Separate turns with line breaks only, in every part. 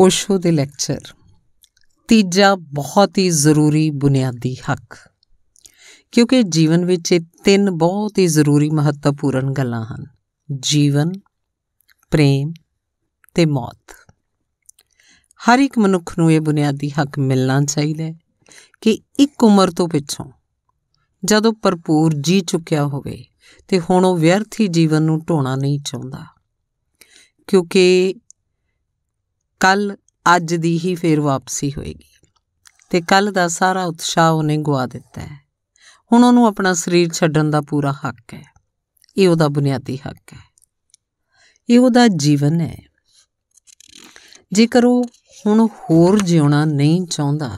ਓਸ਼ੋ ਦੇ ਲੈਕਚਰ ਤੀਜਾ ਬਹੁਤ ਹੀ ਜ਼ਰੂਰੀ ਬੁਨਿਆਦੀ ਹੱਕ ਕਿਉਂਕਿ ਜੀਵਨ ਵਿੱਚ ਇਹ ਤਿੰਨ ਬਹੁਤ ਹੀ ਜ਼ਰੂਰੀ ਮਹੱਤਵਪੂਰਨ ਗੱਲਾਂ ਹਨ ਜੀਵਨ ਪ੍ਰੇਮ ਤੇ ਮੌਤ ਹਰ ਇੱਕ ਮਨੁੱਖ ਨੂੰ ਇਹ ਬੁਨਿਆਦੀ ਹੱਕ ਮਿਲਣਾ ਚਾਹੀਦਾ ਹੈ ਕਿ ਇੱਕ ਉਮਰ ਤੋਂ ਪਿੱਛੋਂ ਜਦੋਂ ਭਰਪੂਰ ਜੀ ਚੁੱਕਿਆ ਹੋਵੇ ਤੇ ਹੁਣ ਉਹ ਵਿਅਰਥ ਹੀ ਜੀਵਨ ਨੂੰ ਢੋਣਾ ਨਹੀਂ ਚਾਹੁੰਦਾ ਕਿਉਂਕਿ ਕੱਲ ਅੱਜ ਦੀ ਹੀ ਫੇਰ ਵਾਪਸੀ ਹੋਏਗੀ ਤੇ ਕੱਲ ਦਾ ਸਾਰਾ ਉਤਸ਼ਾਹ ਉਹਨੇ ਗਵਾ ਦਿੱਤਾ ਹੈ ਹੁਣ ਉਹਨੂੰ ਆਪਣਾ ਸਰੀਰ ਛੱਡਣ ਦਾ ਪੂਰਾ ਹੱਕ ਹੈ ਇਹ ਉਹਦਾ ਬੁਨਿਆਦੀ ਹੱਕ ਹੈ ਇਹ ਉਹਦਾ ਜੀਵਨ ਹੈ ਜੇਕਰ ਉਹ ਹੁਣ ਹੋਰ ਜਿਉਣਾ ਨਹੀਂ ਚਾਹੁੰਦਾ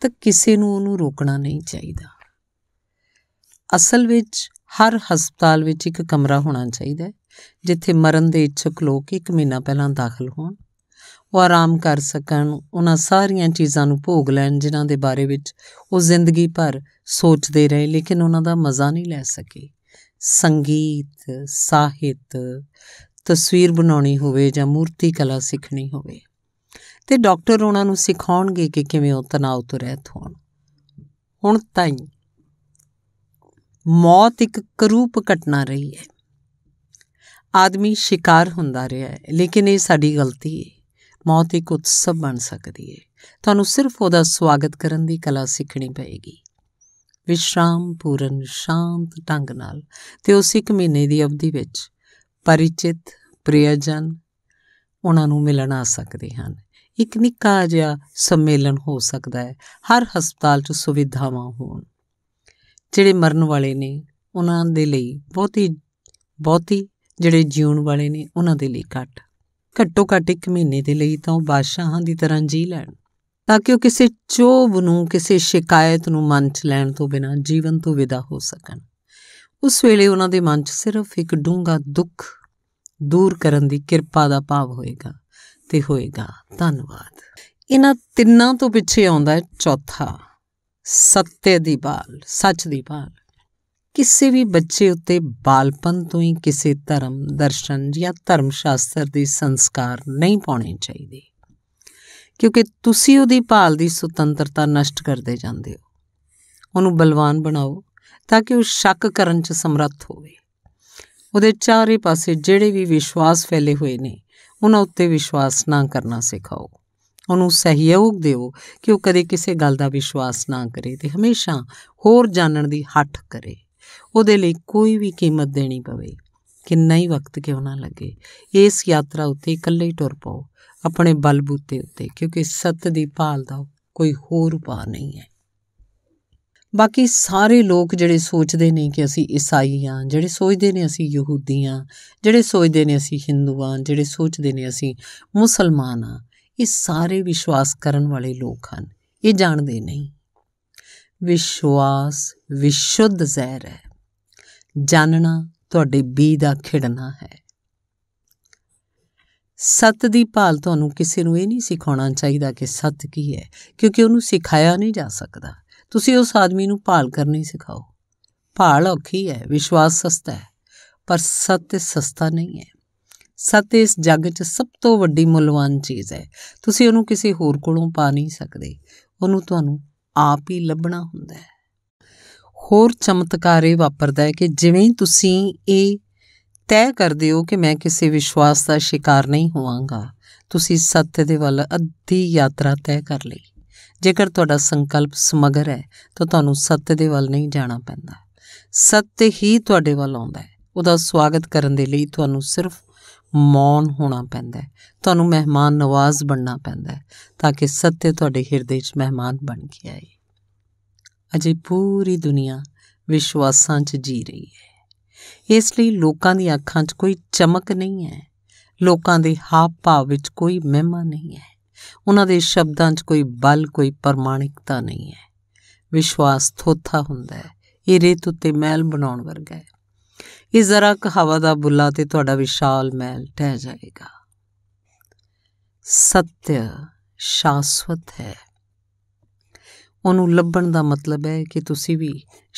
ਤਾਂ ਕਿਸੇ ਨੂੰ ਉਹਨੂੰ ਰੋਕਣਾ ਨਹੀਂ ਚਾਹੀਦਾ ਅਸਲ ਵਿੱਚ ਹਰ ਹਸਪਤਾਲ ਵਿੱਚ ਇੱਕ ਕਮਰਾ ਹੋਣਾ ਚਾਹੀਦਾ ਜਿੱਥੇ ਮਰਨ ਦੇ ਇੱਛੁਕ ਲੋਕ 1 ਮਹੀਨਾ ਪਹਿਲਾਂ ਦਾਖਲ ਹੋਣ ਉਹ ਆਰਾਮ ਕਰ ਸਕਣ ਉਹਨਾਂ ਸਾਰੀਆਂ ਚੀਜ਼ਾਂ ਨੂੰ ਭੋਗ ਲੈਣ ਜਿਨ੍ਹਾਂ ਦੇ ਬਾਰੇ ਵਿੱਚ ਉਹ ਜ਼ਿੰਦਗੀ ਭਰ ਸੋਚਦੇ ਰਹੇ ਲੇਕਿਨ ਉਹਨਾਂ ਦਾ ਮਜ਼ਾ ਨਹੀਂ ਲੈ ਸਕੇ ਸੰਗੀਤ ਸਾਹਿਤ ਤਸਵੀਰ ਬਣਾਉਣੀ ਹੋਵੇ ਜਾਂ ਮੂਰਤੀ ਕਲਾ ਸਿੱਖਣੀ ਹੋਵੇ ਤੇ ਡਾਕਟਰ ਉਹਨਾਂ ਨੂੰ ਸਿਖਾਉਣਗੇ ਕਿ ਕਿਵੇਂ ਉਹ ਤਣਾਅ ਤੋਂ ਰਹਿਤ ਹੋਣ ਹੁਣ ਹੀ ਮੌਤ ਇੱਕ ਕਰੂਪ ਘਟਨਾ ਰਹੀ ਹੈ ਆਦਮੀ ਸ਼ਿਕਾਰ ਹੁੰਦਾ ਰਿਹਾ ਹੈ ਲੇਕਿਨ ਇਹ ਸਾਡੀ ਗਲਤੀ ਹੈ ਮੌਤ ਇੱਕ ਉਤਸਵ ਬਣ ਸਕਦੀ ਹੈ ਤੁਹਾਨੂੰ ਸਿਰਫ ਉਹਦਾ ਸਵਾਗਤ ਕਰਨ ਦੀ ਕਲਾ ਸਿੱਖਣੀ ਪਏਗੀ ਵਿਸ਼ਰਾਮ ਪੂਰਨ ਸ਼ਾਂਤ ਢੰਗ ਨਾਲ ਤੇ ਉਸ ਇੱਕ ਮਹੀਨੇ ਦੀ ਅਵਧੀ ਵਿੱਚ ਪਰਿਚਿਤ ਪ੍ਰਿਯਜਨ ਉਹਨਾਂ ਨੂੰ ਮਿਲਣ ਆ ਸਕਦੇ ਹਨ ਇੱਕ ਨਿੱਕਾ ਜਿਹਾ ਸੰਮੇਲਨ ਹੋ ਸਕਦਾ ਹੈ ਹਰ ਹਸਪਤਾਲ 'ਚ ਸੁਵਿਧਾਵਾਂ ਹੋਣ ਜਿਹੜੇ ਮਰਨ ਵਾਲੇ ਨੇ ਉਹਨਾਂ ਦੇ ਲਈ ਬਹੁਤੀ ਬਹੁਤੀ ਜਿਹੜੇ ਜੀਉਣ ਵਾਲੇ ਨੇ ਉਹਨਾਂ ਦੇ ਲਈ ਘੱਟ ਘੱਟੋ ਘੱਟ ਇੱਕ ਮਹੀਨੇ ਦੇ ਲਈ ਤਾਂ ਬਾਦਸ਼ਾਹਾਂ ਦੀ ਤਰ੍ਹਾਂ ਜੀ ਲੈਣ ਤਾਂ ਕਿ ਉਹ ਕਿਸੇ ਚੋਬ ਨੂੰ ਕਿਸੇ ਸ਼ਿਕਾਇਤ ਨੂੰ ਮਨ 'ਚ ਲੈਣ ਤੋਂ ਬਿਨਾਂ ਜੀਵਨ ਤੋਂ ਵਿਦਾ ਹੋ ਸਕਣ ਉਸ ਵੇਲੇ ਉਹਨਾਂ ਦੇ ਮਨ 'ਚ ਸਿਰਫ ਇੱਕ ਡੂੰਗਾ ਦੁੱਖ ਦੂਰ ਕਰਨ ਦੀ ਕਿਰਪਾ ਦਾ ਭਾਵ ਹੋਏਗਾ ਤੇ ਹੋਏਗਾ ਧੰਨਵਾਦ ਇਹਨਾਂ ਤਿੰਨਾਂ ਤੋਂ ਪਿੱਛੇ ਆਉਂਦਾ ਹੈ ਚੌਥਾ ਸੱਤੇ ਦੀ ਬਾਲ ਸੱਚ ਦੀ ਬਾਲ ਕਿਸੇ ਵੀ ਬੱਚੇ ਉੱਤੇ ਬਾਲਪਨ ਤੋਂ ਹੀ ਕਿਸੇ ਧਰਮ ਦਰਸ਼ਨ ਜਾਂ ਧਰਮ ਸ਼ਾਸਤਰ ਦੇ ਸੰਸਕਾਰ ਨਹੀਂ ਪਾਉਣੇ ਚਾਹੀਦੇ ਕਿਉਂਕਿ ਤੁਸੀਂ ਉਹਦੀ ਭਾਲ ਦੀ ਸੁਤੰਤਰਤਾ ਨਸ਼ਟ ਕਰਦੇ ਜਾਂਦੇ ਹੋ ਉਹਨੂੰ ਬਲਵਾਨ ਬਣਾਓ ਤਾਂ ਕਿ ਉਹ ਸ਼ੱਕ ਕਰਨ 'ਚ ਸਮਰੱਥ ਹੋਵੇ ਉਹਦੇ ਚਾਰੇ ਪਾਸੇ ਜਿਹੜੇ ਵੀ ਵਿਸ਼ਵਾਸ ਫੈਲੇ ਹੋਏ ਨੇ ਉਹਨਾਂ ਉੱਤੇ ਵਿਸ਼ਵਾਸ ਨਾ ਕਰਨਾ ਸਿਖਾਓ ਉਹਨੂੰ ਸਹਿਯੋਗ ਦਿਓ ਕਿ ਉਹ ਕਦੇ ਕਿਸੇ ਗੱਲ ਦਾ ਵਿਸ਼ਵਾਸ ਨਾ ਕਰੇ ਤੇ ਹਮੇਸ਼ਾ ਹੋਰ ਜਾਣਨ ਦੀ ਹੱਠ ਕਰੇ ਉਹਦੇ ਲਈ ਕੋਈ ਵੀ ਕੀਮਤ ਦੇਣੀ ਪਵੇ ਕਿੰਨਾ ਹੀ ਵਕਤ ਕਿਉਂ ਨਾ ਲੱਗੇ ਇਸ ਯਾਤਰਾ ਉੱਤੇ ਇਕੱਲੇ ਹੀ ਟੁਰ ਪਾਓ ਆਪਣੇ ਬਲਬੂਤੇ ਉੱਤੇ ਕਿਉਂਕਿ ਸਤ ਦੀ ਭਾਲ ਦਾ ਕੋਈ ਹੋਰ ਉਪਾਅ ਨਹੀਂ ਹੈ ਬਾਕੀ ਸਾਰੇ ਲੋਕ ਜਿਹੜੇ ਸੋਚਦੇ ਨੇ ਕਿ ਅਸੀਂ ਈਸਾਈ ਆ ਜਿਹੜੇ ਸੋਚਦੇ ਨੇ ਅਸੀਂ ਯਹੂਦੀ ਆ ਜਿਹੜੇ ਸੋਚਦੇ ਨੇ ਅਸੀਂ ਹਿੰਦੂ ਆ ਜਿਹੜੇ ਸੋਚਦੇ ਨੇ ਅਸੀਂ ਮੁਸਲਮਾਨ ਆ ਇਹ ਸਾਰੇ ਵਿਸ਼ਵਾਸ ਕਰਨ ਵਾਲੇ ਲੋਕ ਹਨ ਇਹ ਜਾਣਦੇ ਨਹੀਂ ਵਿਸ਼ਵਾਸ ਵਿਸ਼ੁੱਧ ਜ਼ਹਿਰ ਹੈ ਜਾਣਨਾ ਤੁਹਾਡੇ ਬੀ ਦਾ ਖਿੜਨਾ ਹੈ ਸਤ ਦੀ ਭਾਲ ਤੁਹਾਨੂੰ ਕਿਸੇ ਨੂੰ ਇਹ ਨਹੀਂ ਸਿਖਾਉਣਾ ਚਾਹੀਦਾ ਕਿ ਸਤ ਕੀ ਹੈ ਕਿਉਂਕਿ ਉਹਨੂੰ ਸਿਖਾਇਆ ਨਹੀਂ ਜਾ ਸਕਦਾ ਤੁਸੀਂ ਉਸ ਆਦਮੀ ਨੂੰ ਭਾਲ ਕਰਨੀ ਸਿਖਾਓ ਭਾਲ ਔਖੀ ਹੈ ਵਿਸ਼ਵਾਸ ਸਸਤਾ ਹੈ ਪਰ ਸਤ ਸਸਤਾ ਨਹੀਂ ਹੈ ਸਤ ਇਸ ਜੱਗ 'ਚ ਸਭ ਤੋਂ ਵੱਡੀ ਮੁੱਲਵਾਨ ਚੀਜ਼ ਹੈ ਤੁਸੀਂ ਉਹਨੂੰ ਕਿਸੇ ਹੋਰ ਕੋਲੋਂ ਪਾ ਨਹੀਂ ਸਕਦੇ ਉਹਨੂੰ ਤੁਹਾਨੂੰ ਆਪ ਹੀ ਲੱਭਣਾ ਹੁੰਦਾ ਹੈ ਹੋਰ ਚਮਤਕਾਰੇ ਵਾਪਰਦਾ ਹੈ ਕਿ ਜਿਵੇਂ ਤੁਸੀਂ ਇਹ ਤੈਅ ਕਰਦੇ ਹੋ ਕਿ ਮੈਂ ਕਿਸੇ ਵਿਸ਼ਵਾਸ ਦਾ ਸ਼ਿਕਾਰ ਨਹੀਂ ਹੋਵਾਂਗਾ ਤੁਸੀਂ ਸੱਤ ਦੇ ਵੱਲ ਅੱਧੀ ਯਾਤਰਾ ਤੈਅ ਕਰ ਲਈ ਜੇਕਰ ਤੁਹਾਡਾ ਸੰਕਲਪ ਸਮਗਰ ਹੈ ਤਾਂ ਤੁਹਾਨੂੰ ਸੱਤ ਦੇ ਵੱਲ ਨਹੀਂ ਜਾਣਾ ਪੈਂਦਾ ਸੱਤ ਹੀ ਤੁਹਾਡੇ ਵੱਲ ਆਉਂਦਾ ਹੈ ਉਹਦਾ ਸਵਾਗਤ ਕਰਨ ਦੇ ਲਈ ਤੁਹਾਨੂੰ ਸਿਰਫ ਮੌਨ ਹੋਣਾ ਪੈਂਦਾ ਹੈ ਤੁਹਾਨੂੰ ਮਹਿਮਾਨ ਨਵਾਜ਼ ਬਣਨਾ ਪੈਂਦਾ ਹੈ ਤਾਂ ਕਿ ਸੱਤੇ ਤੁਹਾਡੇ ਹਿਰਦੇ 'ਚ ਮਹਿਮਾਨ ਬਣ ਕੇ ਆਏ ਅਜੇ ਪੂਰੀ ਦੁਨੀਆ ਵਿਸ਼ਵਾਸਾਂ 'ਚ ਜੀ ਰਹੀ ਹੈ ਇਸ ਲਈ ਲੋਕਾਂ ਦੀਆਂ ਅੱਖਾਂ 'ਚ ਕੋਈ ਚਮਕ ਨਹੀਂ ਹੈ ਲੋਕਾਂ ਦੇ ਹਾਵ ਭਾਵ ਵਿੱਚ ਕੋਈ ਮਹਿਮਾ ਨਹੀਂ ਹੈ ਉਹਨਾਂ ਦੇ ਸ਼ਬਦਾਂ 'ਚ ਕੋਈ ਬਲ ਕੋਈ ਪ੍ਰਮਾਣਿਕਤਾ ਨਹੀਂ ਹੈ ਵਿਸ਼ਵਾਸ ਥੋਥਾ ਹੁੰਦਾ ਹੈ ਇਹ ਰੇਤ ਉੱਤੇ ਮਹਿਲ ਬਣਾਉਣ ਵਰਗਾ ਹੈ ਇਹ ਜ਼ਰਾ ਹਵਾ ਦਾ ਬੁੱਲਾ ਤੇ ਤੁਹਾਡਾ ਵਿਸ਼ਾਲ ਮਹਿਲ ਟਹਿ ਜਾਏਗਾ ਸਤਿ ਸ਼ਾਸਵਤ ਹੈ ਉਹਨੂੰ ਲੱਭਣ ਦਾ ਮਤਲਬ ਹੈ ਕਿ ਤੁਸੀਂ ਵੀ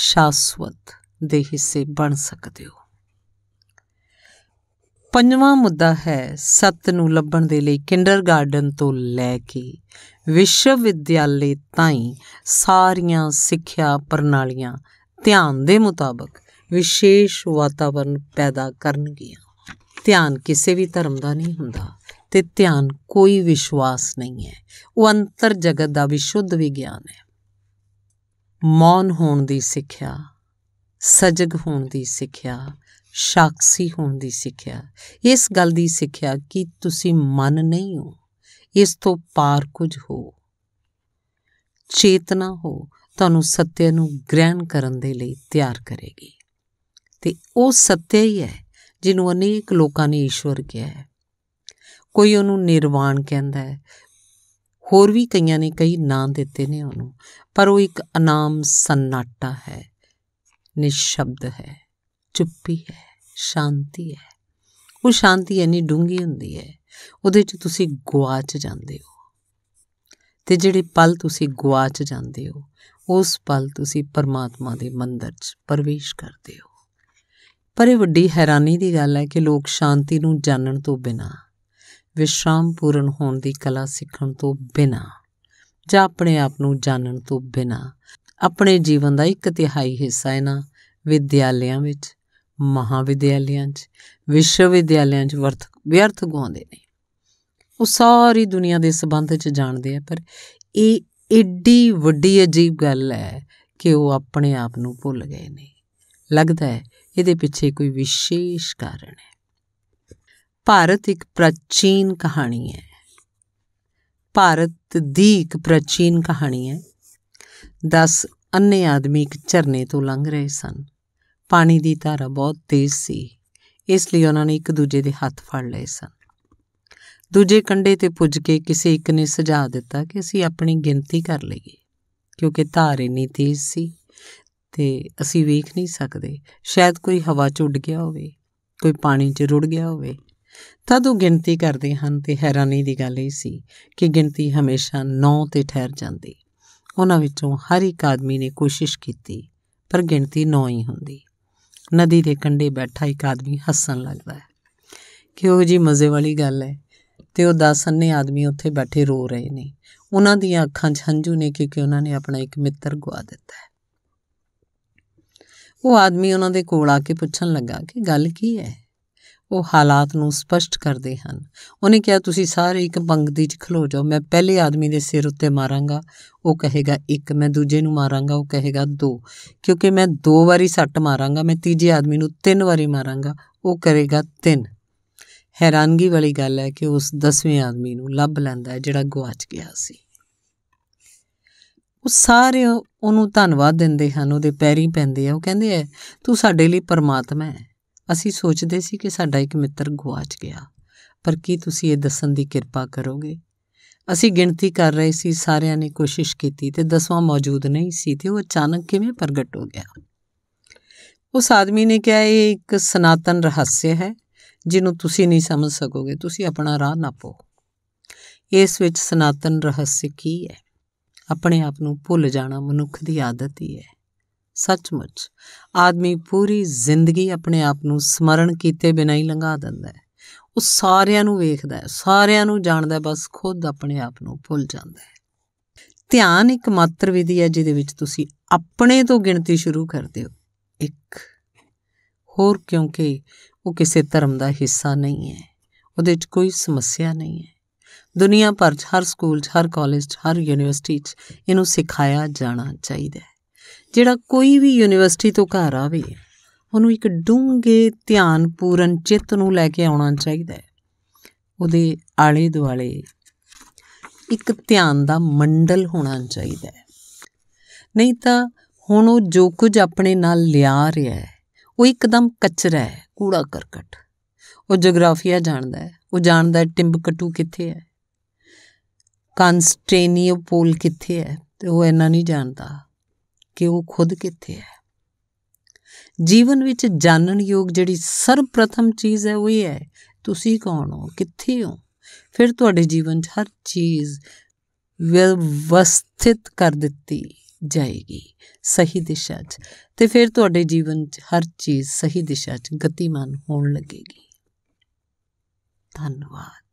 ਸ਼ਾਸਵਤ ਦੇ ਹਿੱਸੇ ਬਣ ਸਕਦੇ ਹੋ ਪੰਜਵਾਂ ਮੁੱਦਾ ਹੈ ਸਤ ਨੂੰ ਲੱਭਣ ਦੇ ਲਈ ਕਿੰਡਰਗਾਰਡਨ ਤੋਂ ਲੈ ਕੇ ਵਿਸ਼ਵ ਵਿਦਿਆਲੇ ਤਾਈਂ ਸਾਰੀਆਂ ਸਿੱਖਿਆ ਪ੍ਰਣਾਲੀਆਂ ਧਿਆਨ ਦੇ ਮੁਤਾਬਕ ਵਿਸ਼ੇਸ਼ ਵਾਤਾਵਰਣ ਪੈਦਾ ਕਰਨਗੀਆਂ ਧਿਆਨ ਕਿਸੇ ਵੀ ਧਰਮ ਦਾ ਨਹੀਂ ਹੁੰਦਾ ਤੇ ਧਿਆਨ ਕੋਈ ਵਿਸ਼ਵਾਸ ਨਹੀਂ ਹੈ ਉਹ ਅੰਤਰ ਜਗਤ ਦਾ ਵਿਸ਼ੁੱਧ ਵਿਗਿਆਨ ਹੈ ਮੌਨ ਹੋਣ ਦੀ ਸਿੱਖਿਆ ਸਜਗ ਹੋਣ ਦੀ ਸਿੱਖਿਆ ਸ਼ਾਕਸੀ ਹੋਣ ਦੀ ਸਿੱਖਿਆ ਇਸ ਗੱਲ ਦੀ ਸਿੱਖਿਆ ਕਿ ਤੁਸੀਂ ਮਨ ਨਹੀਂ ਹੋ ਇਸ ਤੋਂ ਪਾਰ ਕੁਝ ਹੋ ਚੇਤਨਾ ਹੋ ਤੁਹਾਨੂੰ ਸੱਤੇ ਨੂੰ ਗ੍ਰਹਿਣ ਕਰਨ ਦੇ ਲਈ ਤਿਆਰ ਕਰੇਗੀ ਤੇ ਉਹ ਸੱਤਿਆ ਹੀ ਹੈ ਜਿਹਨੂੰ ਅਨੇਕ ਲੋਕਾਂ ਨੇ ਈਸ਼ਵਰ ਕਿਹਾ ਹੈ ਕੋਈ ਉਹਨੂੰ ਨਿਰਵਾਣ ਕਹਿੰਦਾ ਹੈ ਹੋਰ ਵੀ ਕਈਆਂ ਨੇ ਕਈ ਨਾਂ ਦਿੱਤੇ ਨੇ ਉਹਨੂੰ ਪਰ ਉਹ ਇੱਕ ਅਨਾਮ ਸੰਨਾਟਾ ਹੈ ਨਿਸ਼ਬਦ ਹੈ ਚੁੱਪੀ ਹੈ ਸ਼ਾਂਤੀ ਹੈ ਉਹ ਸ਼ਾਂਤੀ ਇੰਨੀ ਡੂੰਗੀ ਹੁੰਦੀ ਹੈ ਉਹਦੇ 'ਚ ਤੁਸੀਂ ਗਵਾਚ ਜਾਂਦੇ ਹੋ ਤੇ ਜਿਹੜੇ ਪਲ ਤੁਸੀਂ ਗਵਾਚ ਜਾਂਦੇ ਹੋ ਉਸ ਪਲ ਤੁਸੀਂ ਪਰਮਾਤਮਾ ਦੇ ਮੰਦਰ 'ਚ ਪ੍ਰਵੇਸ਼ ਕਰਦੇ ਹੋ ਪਰ ਇਹ ਵੱਡੀ ਹੈਰਾਨੀ ਦੀ ਗੱਲ ਹੈ ਕਿ ਲੋਕ ਸ਼ਾਂਤੀ ਨੂੰ ਜਾਣਨ ਤੋਂ ਬਿਨਾ ਵਿਸ਼ਰਾਮ ਪੂਰਨ ਹੋਣ ਦੀ ਕਲਾ ਸਿੱਖਣ ਤੋਂ ਬਿਨਾ ਜਾਂ ਆਪਣੇ ਆਪ ਨੂੰ ਜਾਣਨ ਤੋਂ ਬਿਨਾ ਆਪਣੇ ਜੀਵਨ ਦਾ ਇੱਕ ਤਿਹਾਈ ਹਿੱਸਾ ਇਹਨਾਂ ਵਿਦਿਆਲਿਆਂ ਵਿੱਚ ਮਹਾਵਿਦਿਆਲਿਆਂ 'ਚ ਵਿਸ਼ਵ ਵਿਦਿਆਲਿਆਂ 'ਚ ਵਰਤ ਵਿਅਰਥ ਗਵਾਉਂਦੇ ਨੇ ਉਹ ਸਾਰੀ ਦੁਨੀਆ ਦੇ ਸਬੰਧ 'ਚ ਜਾਣਦੇ ਆ ਪਰ ਇਹ ਏਡੀ ਵੱਡੀ ਅਜੀਬ ਗੱਲ ਹੈ ਕਿ ਉਹ ਆਪਣੇ ਆਪ ਨੂੰ ਭੁੱਲ ਗਏ ਨੇ ਲੱਗਦਾ ਹੈ ਇਹਦੇ ਪਿੱਛੇ ਕੋਈ ਵਿਸ਼ੇਸ਼ ਕਾਰਨ ਹੈ ਭਾਰਤ ਇੱਕ ਪ੍ਰਾਚੀਨ ਕਹਾਣੀ ਹੈ ਭਾਰਤ ਦੀ ਇੱਕ ਪ੍ਰਾਚੀਨ ਕਹਾਣੀ ਹੈ 10 ਅੰਨੇ ਆਦਮੀ ਇੱਕ ਝਰਨੇ ਤੋਂ ਲੰਘ ਰਹੇ ਸਨ ਪਾਣੀ ਦੀ ਧਾਰਾ ਬਹੁਤ ਤੇਜ਼ ਸੀ ਇਸ ਲਈ ਉਹਨਾਂ ਨੇ ਇੱਕ ਦੂਜੇ ਦੇ ਹੱਥ ਫੜ ਲਏ ਸਨ ਦੂਜੇ ਕੰਡੇ ਤੇ ਪੁੱਜ ਕੇ ਕਿਸੇ ਇੱਕ ਨੇ ਸੁਝਾਅ ਦਿੱਤਾ ਕਿ ਅਸੀਂ ਆਪਣੀ ਗਿਣਤੀ ਕਰ ਲਈਏ ਕਿਉਂਕਿ ਧਾਰੇ ਇੰਨੀ ਤੇਜ਼ ਸੀ ਤੇ ਅਸੀਂ ਵੇਖ ਨਹੀਂ ਸਕਦੇ ਸ਼ਾਇਦ ਕੋਈ ਹਵਾ 'ਚ ਉੱਡ ਗਿਆ ਹੋਵੇ ਕੋਈ ਪਾਣੀ 'ਚ ਰੁੜ ਗਿਆ ਹੋਵੇ ਤਦ ਉਹ ਗਿਣਤੀ ਕਰਦੇ ਹਨ ਤੇ ਹੈਰਾਨੀ ਦੀ ਗੱਲ ਇਹ ਸੀ ਕਿ ਗਿਣਤੀ ਹਮੇਸ਼ਾ 9 ਤੇ ਠਹਿਰ ਜਾਂਦੀ ਉਹਨਾਂ ਵਿੱਚੋਂ ਹਰ ਇੱਕ ਆਦਮੀ ਨੇ ਕੋਸ਼ਿਸ਼ ਕੀਤੀ ਪਰ ਗਿਣਤੀ 9 ਹੀ ਹੁੰਦੀ ਨਦੀ ਦੇ ਕੰਢੇ ਬੈਠਾ ਇੱਕ ਆਦਮੀ ਹੱਸਣ ਲੱਗਦਾ ਹੈ ਕਿ ਉਹ ਜੀ ਮਜ਼ੇ ਵਾਲੀ ਗੱਲ ਹੈ ਤੇ ਉਹ 10 ਅੰਨੇ ਆਦਮੀ ਉੱਥੇ ਬੈਠੇ ਰੋ ਰਹੇ ਨੇ ਉਹਨਾਂ ਦੀਆਂ ਅੱਖਾਂ 'ਚ ਹੰਝੂ ਨੇ ਕਿਉਂਕਿ ਉਹਨਾਂ ਨੇ ਆਪਣਾ ਇੱਕ ਮਿੱਤਰ ਗਵਾ ਦਿੱਤਾ ਹੈ ਉਹ ਆਦਮੀ ਉਹਨਾਂ ਦੇ ਕੋਲ ਆ ਕੇ ਪੁੱਛਣ ਲੱਗਾ ਕਿ ਗੱਲ ਕੀ ਹੈ ਉਹ ਹਾਲਾਤ ਨੂੰ ਸਪਸ਼ਟ ਕਰਦੇ ਹਨ ਉਹਨੇ ਕਿਹਾ ਤੁਸੀਂ ਸਾਰੇ ਇੱਕ ਪੰਗਤੀ 'ਚ ਖਲੋ ਜਾਓ ਮੈਂ ਪਹਿਲੇ ਆਦਮੀ ਦੇ ਸਿਰ ਉੱਤੇ ਮਾਰਾਂਗਾ ਉਹ ਕਹੇਗਾ ਇੱਕ ਮੈਂ ਦੂਜੇ ਨੂੰ ਮਾਰਾਂਗਾ ਉਹ ਕਹੇਗਾ ਦੋ ਕਿਉਂਕਿ ਮੈਂ ਦੋ ਵਾਰੀ ਸੱਟ ਮਾਰਾਂਗਾ ਮੈਂ ਤੀਜੇ ਆਦਮੀ ਨੂੰ ਤਿੰਨ ਵਾਰੀ ਮਾਰਾਂਗਾ ਉਹ ਕਰੇਗਾ ਤਿੰਨ ਹੈਰਾਨਗੀ ਵਾਲੀ ਗੱਲ ਹੈ ਕਿ ਉਸ 10ਵੇਂ ਆਦਮੀ ਨੂੰ ਲੱਭ ਲੈਂਦਾ ਹੈ ਜਿਹੜਾ ਗਵਾਚ ਗਿਆ ਸੀ ਉਹ ਸਾਰੇ ਉਹਨੂੰ ਧੰਨਵਾਦ ਦਿੰਦੇ ਹਨ ਉਹਦੇ ਪੈਰੀ ਪੈਂਦੇ ਆ ਉਹ ਕਹਿੰਦੇ ਆ ਤੂੰ ਸਾਡੇ ਲਈ ਪਰਮਾਤਮਾ ਹੈ ਅਸੀਂ ਸੋਚਦੇ ਸੀ ਕਿ ਸਾਡਾ ਇੱਕ ਮਿੱਤਰ ਗਵਾਚ ਗਿਆ ਪਰ ਕੀ ਤੁਸੀਂ ਇਹ ਦੱਸਣ ਦੀ ਕਿਰਪਾ ਕਰੋਗੇ ਅਸੀਂ ਗਿਣਤੀ ਕਰ ਰਹੇ ਸੀ ਸਾਰਿਆਂ ਨੇ ਕੋਸ਼ਿਸ਼ ਕੀਤੀ ਤੇ ਦਸਵਾਂ ਮੌਜੂਦ ਨਹੀਂ ਸੀ ਤੇ ਉਹ ਅਚਾਨਕ ਕਿਵੇਂ ਪ੍ਰਗਟ ਹੋ ਗਿਆ ਉਸ ਆਦਮੀ ਨੇ ਕਿਹਾ ਇਹ ਇੱਕ ਸਨਾਤਨ ਰਹੱਸ ਹੈ ਜਿਹਨੂੰ ਤੁਸੀਂ ਨਹੀਂ ਸਮਝ ਸਕੋਗੇ ਤੁਸੀਂ ਆਪਣਾ ਰਾਹ ਨਾਪੋ ਇਸ ਵਿੱਚ ਸਨਾਤਨ ਰਹੱਸ ਕੀ ਹੈ ਆਪਣੇ ਆਪ ਨੂੰ ਭੁੱਲ ਜਾਣਾ ਮਨੁੱਖ ਦੀ ਆਦਤ ਹੀ ਹੈ ਸੱਚਮੁੱਚ ਆਦਮੀ ਪੂਰੀ ਜ਼ਿੰਦਗੀ ਆਪਣੇ ਆਪ ਨੂੰ ਸਮਰਣ ਕੀਤੇ ਬਿਨਾਂ ਹੀ ਲੰਘਾ ਦਿੰਦਾ ਹੈ ਉਹ ਸਾਰਿਆਂ ਨੂੰ ਵੇਖਦਾ ਹੈ ਸਾਰਿਆਂ ਨੂੰ ਜਾਣਦਾ ਹੈ ਬਸ ਖੁਦ ਆਪਣੇ ਆਪ ਨੂੰ ਭੁੱਲ ਜਾਂਦਾ ਹੈ ਧਿਆਨ ਇੱਕ ਮਾਤਰ ਵਿਧੀ ਹੈ ਜਿਹਦੇ ਵਿੱਚ ਤੁਸੀਂ ਆਪਣੇ ਤੋਂ ਗਿਣਤੀ ਸ਼ੁਰੂ ਕਰਦੇ ਹੋ ਇੱਕ ਹੋਰ ਕਿਉਂਕਿ ਉਹ ਕਿਸੇ ਧਰਮ ਦਾ ਹਿੱਸਾ ਨਹੀਂ ਹੈ ਉਹਦੇ ਵਿੱਚ ਕੋਈ ਸਮੱਸਿਆ ਨਹੀਂ ਹੈ ਦੁਨੀਆ ਭਰ 'ਚ ਹਰ ਸਕੂਲ 'ਚ ਹਰ ਕਾਲਜ 'ਚ ਹਰ ਯੂਨੀਵਰਸਿਟੀ 'ਚ ਇਹਨੂੰ ਸਿਖਾਇਆ ਜਾਣਾ ਚਾਹੀਦਾ ਹੈ ਜਿਹੜਾ ਕੋਈ ਵੀ ਯੂਨੀਵਰਸਿਟੀ ਤੋਂ ਘਰ ਆਵੇ ਉਹਨੂੰ ਇੱਕ ਡੂੰਘੇ ਧਿਆਨਪੂਰਨ ਚਿੱਤ ਨੂੰ ਲੈ ਕੇ ਆਉਣਾ ਚਾਹੀਦਾ ਹੈ ਉਹਦੇ ਆਲੇ ਦੁਆਲੇ ਇੱਕ ਧਿਆਨ ਦਾ ਮੰਡਲ ਹੋਣਾ ਚਾਹੀਦਾ ਹੈ ਨਹੀਂ ਤਾਂ ਹੁਣ ਉਹ ਜੋ ਕੁਝ ਆਪਣੇ ਨਾਲ ਲਿਆ ਰਿਹਾ ਹੈ ਉਹ ਇੱਕਦਮ ਕਚਰਾ ਹੈ ਕੂੜਾ ਕਰਕਟ ਉਹ ਜੀਓਗ੍ਰਾਫੀਆ ਜਾਣਦਾ ਹੈ ਉਹ ਜਾਣਦਾ ਹੈ ਟਿੰਬਕਟੂ ਕਿੱਥੇ ਹੈ ਕਾਂਸਟੇਨੀਓਪੋਲ ਕਿੱਥੇ ਹੈ ਤੇ ਉਹ ਇਹਨਾਂ ਨਹੀਂ ਜਾਣਦਾ ਕਿ ਉਹ ਖੁਦ ਕਿੱਥੇ ਹੈ ਜੀਵਨ ਵਿੱਚ ਜਾਣਨ ਯੋਗ ਜਿਹੜੀ ਸਰਵਪ੍ਰਥਮ ਚੀਜ਼ ਹੈ ਉਹ ਹੀ ਹੈ ਤੁਸੀਂ ਕੌਣ ਹੋ ਕਿੱਥੇ ਹੋ ਫਿਰ ਤੁਹਾਡੇ ਜੀਵਨ 'ਚ ਹਰ ਚੀਜ਼ ਵਿਵਸਥਿਤ ਕਰ ਦਿੱਤੀ ਜਾਏਗੀ ਸਹੀ ਦਿਸ਼ਾ 'ਚ ਤੇ ਫਿਰ ਤੁਹਾਡੇ ਜੀਵਨ 'ਚ ਹਰ ਚੀਜ਼ ਸਹੀ ਦਿਸ਼ਾ 'ਚ ਗਤੀਮਾਨ ਹੋਣ ਲੱਗੇਗੀ ਧੰਨਵਾਦ